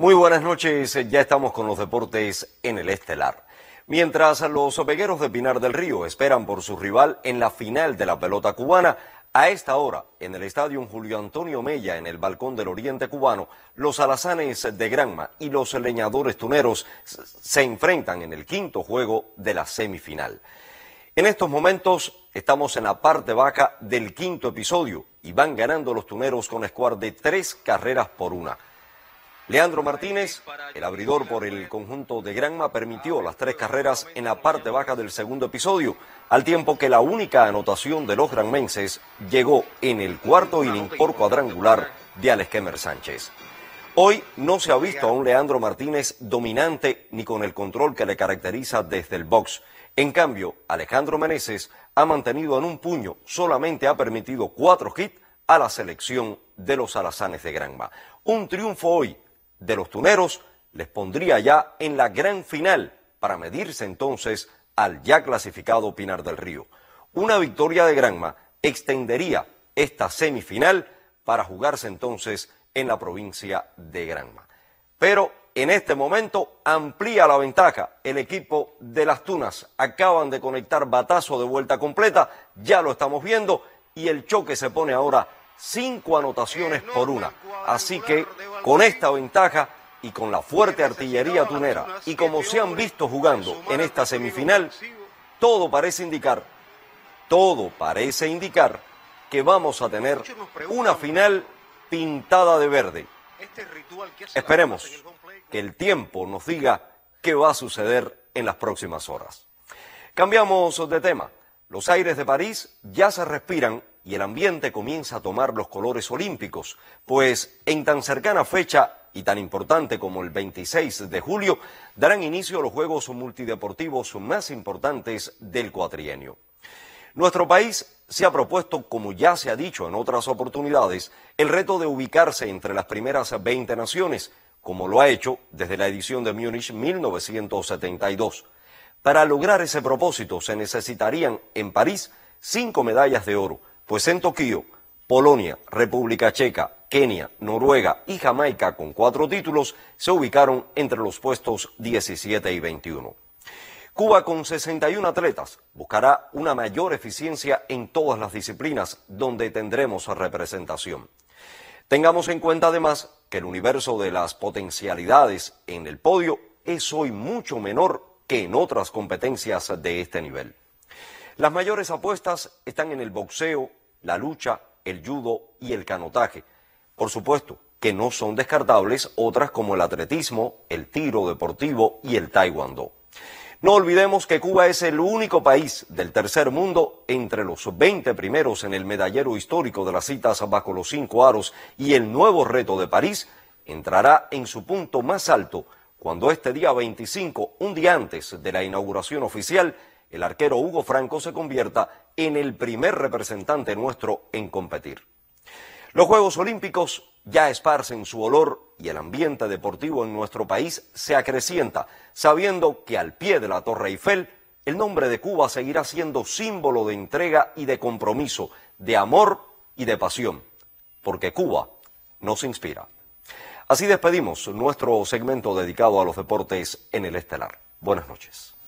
Muy buenas noches, ya estamos con los deportes en el estelar. Mientras los sopegueros de Pinar del Río esperan por su rival en la final de la pelota cubana, a esta hora, en el estadio Julio Antonio Mella, en el balcón del Oriente Cubano, los alazanes de Granma y los leñadores tuneros se enfrentan en el quinto juego de la semifinal. En estos momentos estamos en la parte vaca del quinto episodio y van ganando los tuneros con squad de tres carreras por una. Leandro Martínez, el abridor por el conjunto de Granma, permitió las tres carreras en la parte baja del segundo episodio, al tiempo que la única anotación de los granmenses llegó en el cuarto inning por cuadrangular de Alex Kemmer Sánchez. Hoy no se ha visto a un Leandro Martínez dominante ni con el control que le caracteriza desde el box. En cambio, Alejandro Meneses ha mantenido en un puño, solamente ha permitido cuatro hits a la selección de los alazanes de Granma. Un triunfo hoy de los tuneros les pondría ya en la gran final para medirse entonces al ya clasificado Pinar del Río. Una victoria de Granma extendería esta semifinal para jugarse entonces en la provincia de Granma. Pero en este momento amplía la ventaja el equipo de las Tunas. Acaban de conectar batazo de vuelta completa, ya lo estamos viendo, y el choque se pone ahora cinco anotaciones por una. Así que con esta ventaja y con la fuerte artillería tunera y como se han visto jugando en esta semifinal, todo parece indicar, todo parece indicar que vamos a tener una final pintada de verde. Esperemos que el tiempo nos diga qué va a suceder en las próximas horas. Cambiamos de tema. Los aires de París ya se respiran y el ambiente comienza a tomar los colores olímpicos, pues en tan cercana fecha y tan importante como el 26 de julio darán inicio a los Juegos Multideportivos más importantes del cuatrienio. Nuestro país se ha propuesto, como ya se ha dicho en otras oportunidades, el reto de ubicarse entre las primeras 20 naciones, como lo ha hecho desde la edición de Múnich 1972. Para lograr ese propósito se necesitarían en París cinco medallas de oro, pues en Tokio, Polonia, República Checa, Kenia, Noruega y Jamaica, con cuatro títulos, se ubicaron entre los puestos 17 y 21. Cuba, con 61 atletas, buscará una mayor eficiencia en todas las disciplinas donde tendremos representación. Tengamos en cuenta además que el universo de las potencialidades en el podio es hoy mucho menor que en otras competencias de este nivel. Las mayores apuestas están en el boxeo, la lucha, el judo y el canotaje. Por supuesto que no son descartables otras como el atletismo, el tiro deportivo y el taekwondo. No olvidemos que Cuba es el único país del tercer mundo entre los 20 primeros en el medallero histórico de las citas bajo los cinco aros y el nuevo reto de París entrará en su punto más alto cuando este día 25, un día antes de la inauguración oficial, el arquero Hugo Franco se convierta en el primer representante nuestro en competir. Los Juegos Olímpicos ya esparcen su olor y el ambiente deportivo en nuestro país se acrecienta, sabiendo que al pie de la Torre Eiffel el nombre de Cuba seguirá siendo símbolo de entrega y de compromiso, de amor y de pasión, porque Cuba nos inspira. Así despedimos nuestro segmento dedicado a los deportes en el Estelar. Buenas noches.